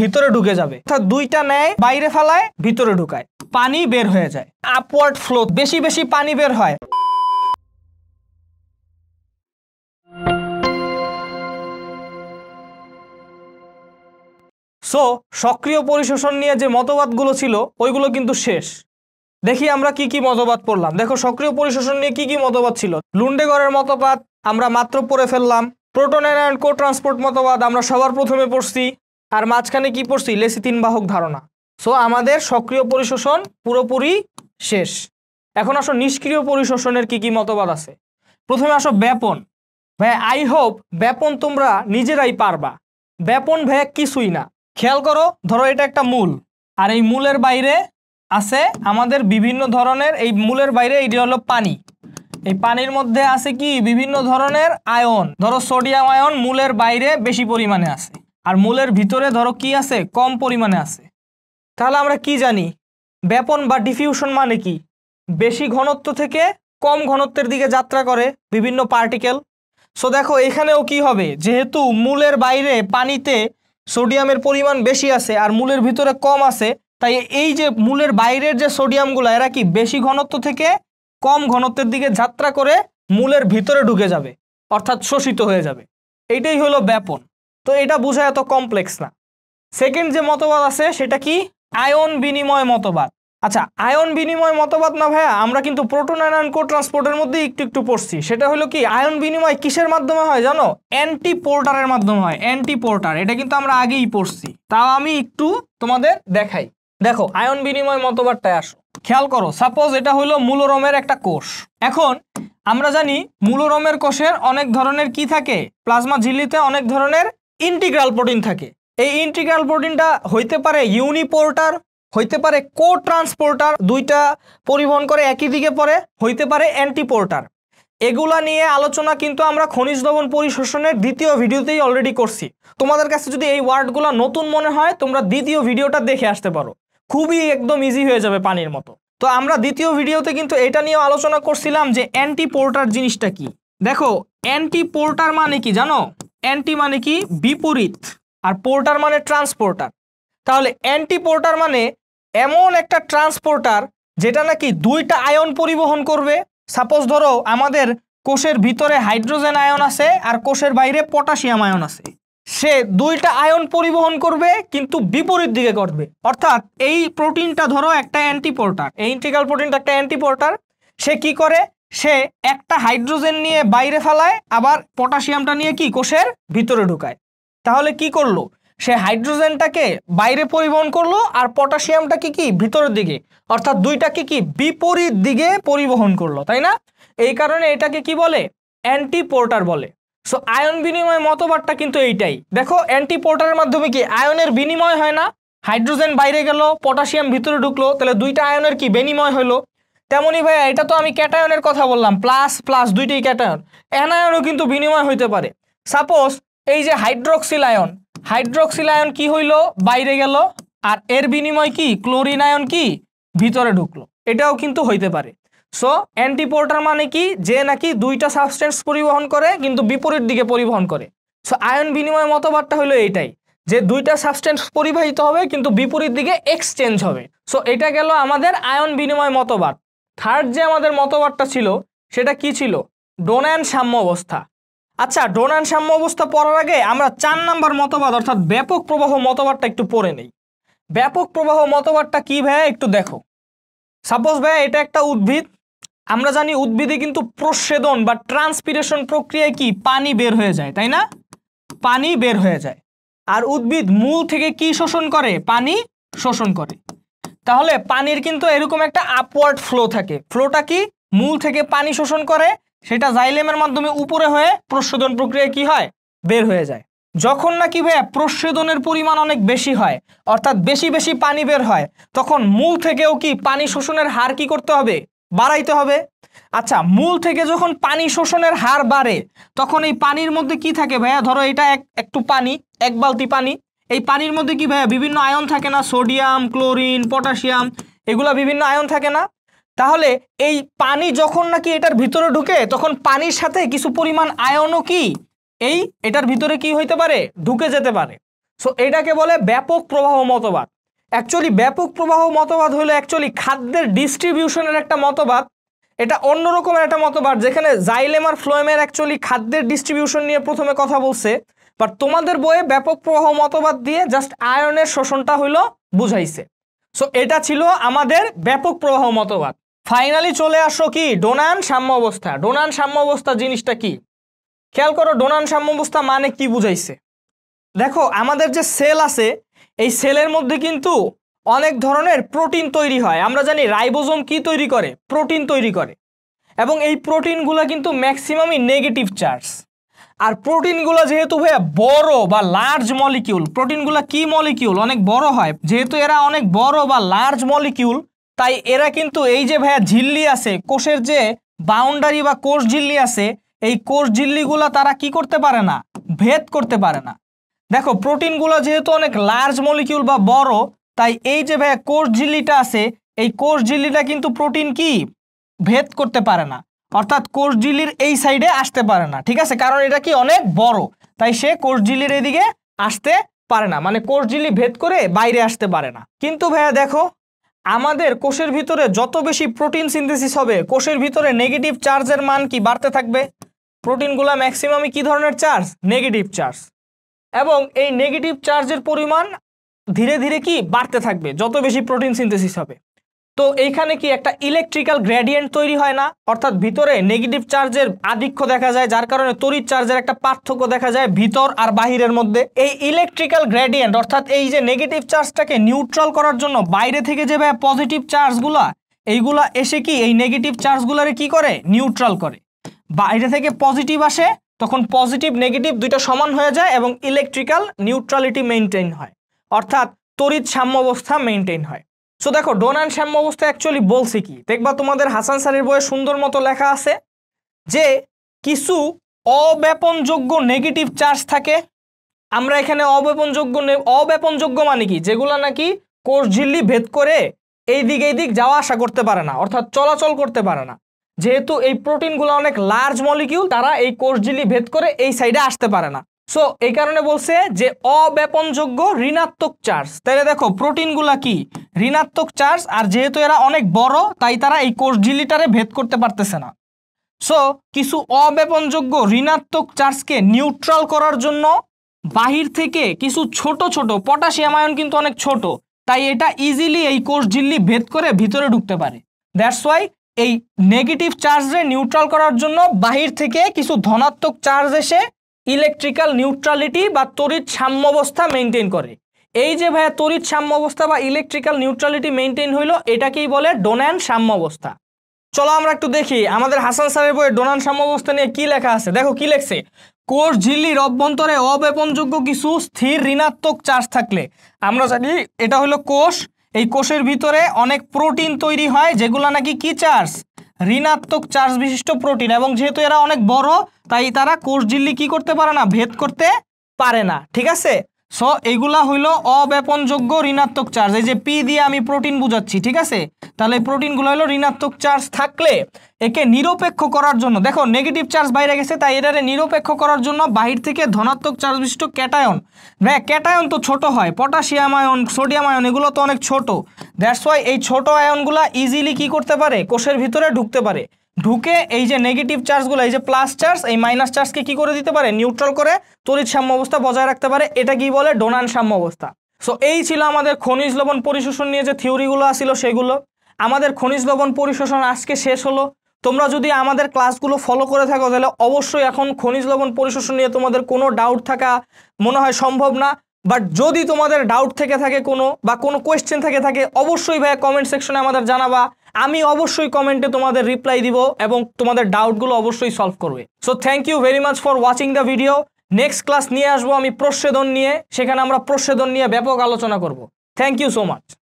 ভিতরে ঢুকে যাবে অর্থাৎ দুইটা নেয় বাইরে ফেলায় ভিতরে ঢুকায় পানি বের হয়ে যায় আপওয়ার্ড ফ্লো বেশি বেশি পানি বের হয় সো সক্রিয় পরিশোষণ নিয়ে যে মতবাদগুলো ছিল ওইগুলো কিন্তু শেষ দেখি আমরা কি কি মতবাদ পড়লাম দেখো সক্রিয় পরিশোষণ নিয়ে কি কি মতবাদ ছিল লুন্ডেগড়ের মতবাদ আমরা মাত্র পড়ে ফেললাম প্রোটন অ্যান্ড কো ট্রান্সপোর্ট মতবাদ আমরা সবার প্রথমে পড়ছি আর মাঝখানে কি পড়ছি লেসি তিন বাহক ধারণা সো আমাদের সক্রিয় পরিশোষণ পুরোপুরি শেষ এখন আসো নিষ্ক্রিয় পরিশোষণের কি কি মতবাদ আছে প্রথমে আসো ব্যাপন ভাই আই হোপ ব্যাপন তোমরা নিজেরাই পারবা ব্যাপন ভাই কিছুই না খেয়াল করো ধরো এটা একটা মূল আর এই মূলের বাইরে আছে আমাদের বিভিন্ন ধরনের এই মূলের বাইরে এইটি হলো পানি এই পানির মধ্যে আছে কি বিভিন্ন ধরনের আয়ন ধরো সোডিয়াম আয়ন মূলের বাইরে বেশি পরিমাণে আছে আর মূলের ভিতরে ধরো কি আছে কম পরিমাণে আছে তাহলে আমরা কি জানি ব্যাপন বা ডিফিউশন মানে কি বেশি ঘনত্ব থেকে কম ঘনত্বের দিকে যাত্রা করে বিভিন্ন পার্টিকেল সো দেখো এখানেও কি হবে যেহেতু মূলের বাইরে পানিতে সোডিয়ামের পরিমাণ বেশি আছে আর মূলের ভিতরে কম আছে তাই এই যে মূলের বাইরের যে সোডিয়ামগুলো এরা কি বেশি ঘনত্ব থেকে কম ঘনত্বের দিকে যাত্রা করে মূলের ভিতরে ঢুকে যাবে অর্থাৎ শোষিত হয়ে যাবে এইটাই হলো ব্যাপন তো এটা বোঝা এত কমপ্লেক্স না সেকেন্ড যে মতবাদ আছে সেটা কি আয়ন বিনিময় মতবাদ আচ্ছা আয়ন বিনিময় মতবাদ না ভাইয়া আমরা কিন্তু প্রোটন আয়ন কো ট্রান্সপোর্টের মধ্যে একটু একটু পড়ছি সেটা হলো কি আয়ন বিনিময় কিসের মাধ্যমে হয় জানো অ্যান্টি পোর্টারের মাধ্যমে হয় অ্যান্টি পোর্টার এটা কিন্তু আমরা আগেই পড়ছি তাও আমি একটু তোমাদের দেখাই দেখো আয়ন বিনিময় মতবাদটায় আসো খেয়াল করো সাপোজ এটা হলো মূলরমের একটা কোষ এখন আমরা জানি মূলরমের কোষের অনেক ধরনের কি থাকে প্লাজমা ঝিল্লিতে অনেক ধরনের ইন্টিগ্রাল প্রোটিন থাকে এই ইন্টিগ্রাল প্রোটিনটা হইতে পারে ইউনিপোর্টার হইতে পারে কো ট্রান্সপোর্টার দুইটা পরিবহন করে একই দিকে পরে হইতে পারে অ্যান্টিপোর্টার এগুলা নিয়ে আলোচনা কিন্তু আমরা খনিজ দবন পরিশোষণের দ্বিতীয় ভিডিওতেই অলরেডি করছি তোমাদের কাছে যদি এই ওয়ার্ডগুলো নতুন মনে হয় তোমরা দ্বিতীয় ভিডিওটা দেখে আসতে পারো খুবই একদম ইজি হয়ে যাবে পানির মতো তো আমরা দ্বিতীয় ভিডিওতে কিন্তু এটা নিয়েও আলোচনা করছিলাম যে অ্যান্টিপোর্টার জিনিসটা কি দেখো অ্যান্টিপোর্টার মানে কি জানো অ্যান্টি মানে কি বিপরীত আর পোর্টার মানে ট্রান্সপোর্টার তাহলে অ্যান্টি পোর্টার মানে এমন একটা ট্রান্সপোর্টার যেটা নাকি দুইটা আয়ন পরিবহন করবে সাপোজ ধরো আমাদের কোষের ভিতরে হাইড্রোজেন আয়ন আছে আর কোষের বাইরে পটাশিয়াম আয়ন আছে সে দুইটা আয়ন পরিবহন করবে কিন্তু বিপরীত দিকে করবে অর্থাৎ এই প্রোটিনটা ধরো একটা অ্যান্টিপোর্টার এই ইন্টিগ্রাল প্রোটিনটা একটা অ্যান্টিপোর্টার সে কি করে সে একটা হাইড্রোজেন নিয়ে বাইরে ফেলায় আবার পটাশিয়ামটা নিয়ে কি কোষের ভিতরে ঢুকায় তাহলে কি করলো সে হাইড্রোজেনটাকে বাইরে পরিবহন করলো আর পটাশিয়ামটাকে কি ভিতরের দিকে অর্থাৎ দুইটাকে কি বিপরীত দিকে পরিবহন করলো তাই না এই কারণে এটাকে কি বলে অ্যান্টিপোর্টার বলে সো আয়ন বিনিময় মতবাদটা কিন্তু এইটাই দেখো অ্যান্টিপোর্টারের মাধ্যমে কি আয়নের বিনিময় হয় না হাইড্রোজেন বাইরে গেল পটাশিয়াম ভিতরে ঢুকলো তাহলে দুইটা আয়নের কি বিনিময় হলো তেমনই ভাইয়া এটা তো আমি ক্যাটায়নের কথা বললাম প্লাস প্লাস দুইটি ক্যাটায়ন অ্যানায়নও কিন্তু বিনিময় হইতে পারে সাপোজ এই যে হাইড্রক্সিল আয়ন কি হইল বাইরে গেল আর এর বিনিময় কি ক্লোরিনায়ন কি ভিতরে ঢুকলো এটাও কিন্তু হইতে পারে সো অ্যান্টিপোর্টার মানে কি যে নাকি দুইটা সাবস্টেন্স পরিবহন করে কিন্তু বিপরীত দিকে পরিবহন করে সো আয়ন বিনিময় মতবাদটা হলো এইটাই যে দুইটা সাবস্টেন্স পরিবাহিত হবে কিন্তু বিপরীত দিকে এক্সচেঞ্জ হবে সো এটা গেল আমাদের আয়ন বিনিময় মতবাদ থার্ড যে আমাদের মতবাদটা ছিল সেটা কি ছিল ডোনায়ন সাম্য অবস্থা আচ্ছা ডোনায়ন সাম্য অবস্থা পড়ার আগে আমরা চার নাম্বার মতবাদ অর্থাৎ ব্যাপক প্রবাহ মতবাদটা একটু পড়ে নেই ব্যাপক প্রবাহ মতবাদটা কি ভাইয়া একটু দেখো সাপোজ ভাইয়া এটা একটা উদ্ভিদ আমরা জানি উদ্ভিদে কিন্তু প্রসেদন বা ট্রান্সপিরেশন প্রক্রিয়ায় কি পানি বের হয়ে যায় তাই না পানি বের হয়ে যায় আর উদ্ভিদ মূল থেকে কি শোষণ করে পানি শোষণ করে তাহলে পানির কিন্তু এরকম একটা আপওয়ার্ড ফ্লো থাকে ফ্লোটা কি মূল থেকে পানি শোষণ করে সেটা জাইলেমের মাধ্যমে উপরে হয়ে প্রশোধন প্রক্রিয়ায় কি হয় বের হয়ে যায় যখন নাকি ভাইয়া প্রশোধনের পরিমাণ অনেক বেশি হয় অর্থাৎ বেশি বেশি পানি বের হয় তখন মূল থেকেও কি পানি শোষণের হার কি করতে হবে বাড়াইতে হবে আচ্ছা মূল থেকে যখন পানি শোষণের হার বাড়ে তখন এই পানির মধ্যে কি থাকে ভাইয়া ধরো এটা এক একটু পানি এক বালতি পানি এই পানির মধ্যে কি ভাইয়া বিভিন্ন আয়ন থাকে না সোডিয়াম ক্লোরিন পটাশিয়াম এগুলো বিভিন্ন আয়ন থাকে না তাহলে এই পানি যখন নাকি এটার ভিতরে ঢুকে তখন পানির সাথে কিছু পরিমাণ আয়নও কি এই এটার ভিতরে কি হইতে পারে ঢুকে যেতে পারে সো এটাকে বলে ব্যাপক প্রবাহ মতবাদ অ্যাকচুয়ালি ব্যাপক প্রবাহ মতবাদ হলো অ্যাকচুয়ালি খাদ্যের ডিস্ট্রিবিউশনের একটা মতবাদ এটা অন্য রকমের একটা মতবাদ যেখানে জাইলেমার ফ্লোয়েমের অ্যাকচুয়ালি খাদ্যের ডিস্ট্রিবিউশন নিয়ে প্রথমে কথা বলছে বাট তোমাদের বইয়ে ব্যাপক প্রবাহ মতবাদ দিয়ে জাস্ট আয়নের শোষণটা হইল বুঝাইছে সো এটা ছিল আমাদের ব্যাপক প্রবাহ মতবাদ ফাইনালি চলে আসো কি ডোনান সাম্য অবস্থা ডোনান সাম্য অবস্থা জিনিসটা কি খেয়াল করো ডোনান সাম্য অবস্থা মানে কি বুঝাইছে দেখো আমাদের যে সেল আছে এই সেলের মধ্যে কিন্তু অনেক ধরনের প্রোটিন তৈরি হয় আমরা জানি রাইবোজোম কি তৈরি করে প্রোটিন তৈরি করে এবং এই প্রোটিনগুলো কিন্তু ম্যাক্সিমামই নেগেটিভ চার্জ আর প্রোটিনগুলো যেহেতু ভাইয়া বড় বা লার্জ মলিকিউল প্রোটিনগুলো কি মলিকিউল অনেক বড় হয় যেহেতু এরা অনেক বড় বা লার্জ মলিকিউল তাই এরা কিন্তু এই যে ভাইয়া ঝিল্লি আছে কোষের যে বাউন্ডারি বা কোষ ঝিল্লি আছে এই কোষ ঝিল্লিগুলো তারা কি করতে পারে না ভেদ করতে পারে না দেখো প্রোটিনগুলো যেহেতু অনেক লার্জ মলিকিউল বা বড় তাই এই যে ভাইয়া কোষ ঝিল্লিটা আছে এই কোষ ঝিল্লিটা কিন্তু প্রোটিন কি ভেদ করতে পারে না অর্থাৎ কোষঝিলির এই সাইডে আসতে পারে না ঠিক আছে কারণ এটা কি অনেক বড় তাই সে কোষঝিলির এদিকে আসতে পারে না মানে কোষঝিলি ভেদ করে বাইরে আসতে পারে না কিন্তু ভাইয়া দেখো আমাদের কোষের ভিতরে যত বেশি প্রোটিন সিনথেসিস হবে কোষের ভিতরে নেগেটিভ চার্জের মান কি বাড়তে থাকবে প্রোটিনগুলো ম্যাক্সিমামই কি ধরনের চার্জ নেগেটিভ চার্জ এবং এই নেগেটিভ চার্জের পরিমাণ ধীরে ধীরে কি বাড়তে থাকবে যত বেশি প্রোটিন সিনথেসিস হবে তো এইখানে কি একটা ইলেকট্রিক্যাল গ্রেডিয়েন্ট তৈরি হয় না অর্থাৎ ভিতরে নেগেটিভ চার্জের আধিক্য দেখা যায় যার কারণে তড়িৎ চার্জের একটা পার্থক্য দেখা যায় ভিতর আর বাহিরের মধ্যে এই ইলেকট্রিক্যাল গ্রেডিয়েন্ট অর্থাৎ এই যে নেগেটিভ চার্জটাকে নিউট্রাল করার জন্য বাইরে থেকে যে পজিটিভ চার্জগুলা এইগুলা এসে কি এই নেগেটিভ চার্জগুলারে কি করে নিউট্রাল করে বাইরে থেকে পজিটিভ আসে তখন পজিটিভ নেগেটিভ দুইটা সমান হয়ে যায় এবং ইলেকট্রিক্যাল নিউট্রালিটি মেনটেন হয় অর্থাৎ তড়িৎ সাম্যবস্থা মেনটেন হয় সো দেখো ডোন অ্যান্ড শ্যাম্য অবস্থা অ্যাকচুয়ালি বলছে কি দেখবা তোমাদের হাসান সারির বইয়ে সুন্দর মতো লেখা আছে যে কিছু অব্যাপনযোগ্য নেগেটিভ চার্জ থাকে আমরা এখানে অব্যাপনযোগ্য অব্যাপনযোগ্য মানে কি যেগুলো নাকি কোষ ঝিল্লি ভেদ করে এই দিক এই দিক যাওয়া আসা করতে পারে না অর্থাৎ চলাচল করতে পারে না যেহেতু এই প্রোটিনগুলো অনেক লার্জ মলিকিউল তারা এই কোষ ঝিল্লি ভেদ করে এই সাইডে আসতে পারে না সো এই কারণে বলছে যে অব্যাপনযোগ্য ঋণাত্মক চার্জ তাহলে দেখো প্রোটিনগুলা কি ঋণাত্মক চার্জ আর যেহেতু এরা অনেক বড় তাই তারা এই কোষ ঝিল্লিটারে ভেদ করতে পারতেছে না সো কিছু অব্যাপনযোগ্য ঋণাত্মক চার্জকে নিউট্রাল করার জন্য বাহির থেকে কিছু ছোট ছোট পটাশিয়াম আয়ন কিন্তু অনেক ছোট তাই এটা ইজিলি এই কোষ ঝিল্লি ভেদ করে ভিতরে ঢুকতে পারে দ্যাটস ওয়াই এই নেগেটিভ চার্জে নিউট্রাল করার জন্য বাহির থেকে কিছু ধনাত্মক চার্জ এসে ইলেকট্রিক্যাল নিউট্রালিটি বা তরিত সাম্যবস্থা মেনটেন করে এই যে ভাইয়া তড়িৎ সাম্য অবস্থা বা ইলেকট্রিক্যাল নিউট্রালিটি মেনটেন হইল এটাকেই বলে ডোনান সাম্য অবস্থা চলো আমরা একটু দেখি আমাদের হাসান স্যারের বইয়ে ডোনান সাম্য অবস্থা নিয়ে কি লেখা আছে দেখো কি লেখছে কোষ ঝিল্লির অভ্যন্তরে অবেপনযোগ্য কিছু স্থির ঋণাত্মক চার্জ থাকলে আমরা জানি এটা হলো কোষ এই কোষের ভিতরে অনেক প্রোটিন তৈরি হয় যেগুলো নাকি কি চার্জ ঋণাত্মক চার্জ বিশিষ্ট প্রোটিন এবং যেহেতু এরা অনেক বড় তাই তারা কোষ ঝিল্লি কি করতে পারে না ভেদ করতে পারে না ঠিক আছে সো এইগুলা হইল অব্যাপনযোগ্য ঋণাত্মক চার্জ এই যে পি দিয়ে আমি প্রোটিন বুঝাচ্ছি ঠিক আছে তাহলে এই প্রোটিনগুলো হলো ঋণাত্মক চার্জ থাকলে একে নিরপেক্ষ করার জন্য দেখো নেগেটিভ চার্জ বাইরে গেছে তাই এটারে নিরপেক্ষ করার জন্য বাহির থেকে ধনাত্মক চার্জ বিশিষ্ট ক্যাটায়ন হ্যাঁ ক্যাটায়ন তো ছোট হয় পটাশিয়াম আয়ন সোডিয়াম আয়ন এগুলো তো অনেক ছোট দ্যাটস ওয়াই এই ছোট আয়নগুলা ইজিলি কি করতে পারে কোষের ভিতরে ঢুকতে পারে ঢুকে এই যে নেগেটিভ চার্জগুলো এই যে প্লাস চার্জ এই মাইনাস চার্জকে কি করে দিতে পারে নিউট্রাল করে তরিত সাম্য অবস্থা বজায় রাখতে পারে এটা কি বলে ডোনান সাম্য অবস্থা সো এই ছিল আমাদের খনিজ লবণ পরিশোষণ নিয়ে যে থিওরিগুলো আসিল সেগুলো আমাদের খনিজ লবণ পরিশোষণ আজকে শেষ হলো তোমরা যদি আমাদের ক্লাসগুলো ফলো করে থাকো তাহলে অবশ্যই এখন খনিজ লবণ পরিশোষণ নিয়ে তোমাদের কোনো ডাউট থাকা মনে হয় সম্ভব না বাট যদি তোমাদের ডাউট থেকে থাকে কোনো বা কোনো কোয়েশ্চেন থেকে থাকে অবশ্যই ভাইয়া কমেন্ট সেকশনে আমাদের জানাবা আমি অবশ্যই কমেন্টে তোমাদের রিপ্লাই দিব এবং তোমাদের ডাউটগুলো অবশ্যই সলভ করবে so thank you very much for watching the video next class নিয়ে আসবো আমি প্রশ্বেদন নিয়ে সেখানে আমরা প্রশ্বেদন নিয়ে ব্যাপক আলোচনা করব থ্যাংক ইউ সো মাচ